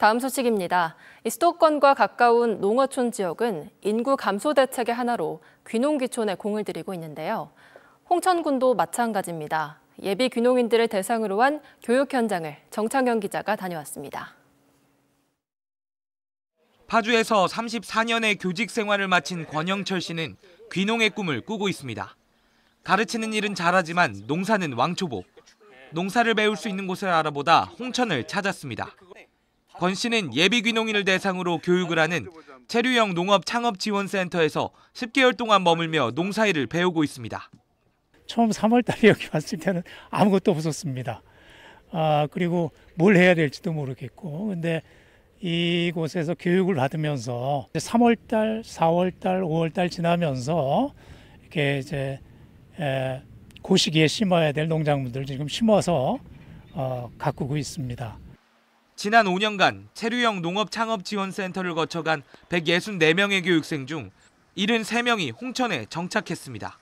다음 소식입니다. 수도권과 가까운 농어촌 지역은 인구 감소 대책의 하나로 귀농귀촌에 공을 들이고 있는데요. 홍천군도 마찬가지입니다. 예비 귀농인들을 대상으로 한 교육 현장을 정창현 기자가 다녀왔습니다. 파주에서 34년의 교직 생활을 마친 권영철 씨는 귀농의 꿈을 꾸고 있습니다. 가르치는 일은 잘하지만 농사는 왕초보. 농사를 배울 수 있는 곳을 알아보다 홍천을 찾았습니다. 권 씨는 예비귀농인을 대상으로 교육을 하는 체류형 농업 창업 지원센터에서 10개월 동안 머물며 농사일을 배우고 있습니다. 처음 3월 달에 여기 왔을 때는 아무것도 없었습니다. 아, 그리고 뭘 해야 될지도 모르겠고. 근데 이곳에서 교육을 받으면서 3월 달, 4월 달, 5월 달 지나면서 이렇게 이제 고시기에 심어야 될 농작물들 지금 심어서 어, 가꾸고 있습니다. 지난 5년간 체류형 농업 창업 지원 센터를 거쳐간 164명의 교육생 중 73명이 홍천에 정착했습니다.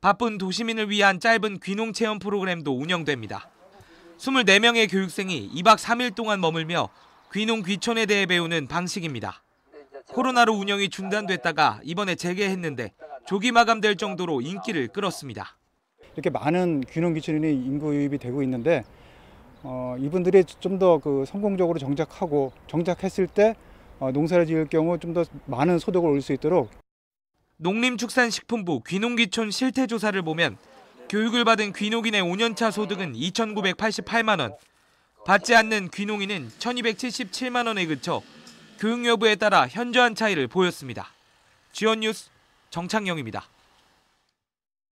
바쁜 도시민을 위한 짧은 귀농 체험 프로그램도 운영됩니다. 24명의 교육생이 2박 3일 동안 머물며 귀농 귀촌에 대해 배우는 방식입니다. 코로나로 운영이 중단됐다가 이번에 재개했는데 조기 마감될 정도로 인기를 끌었습니다. 이렇게 많은 귀농 귀촌이 인구 유입이 되고 있는데 어, 이분들이 좀더그 성공적으로 정착하고 정착했을 때 어, 농사를 지을 경우 좀 더 많은 소득을 올릴 수 있도록 농림축산식품부 귀농귀촌 실태조사를 보면 교육을 받은 귀농인의 5년차 소득은 2,988만 원, 받지 않는 귀농인은 1,277만 원에 그쳐 교육 여부에 따라 현저한 차이를 보였습니다. 지원 뉴스 정창영입니다.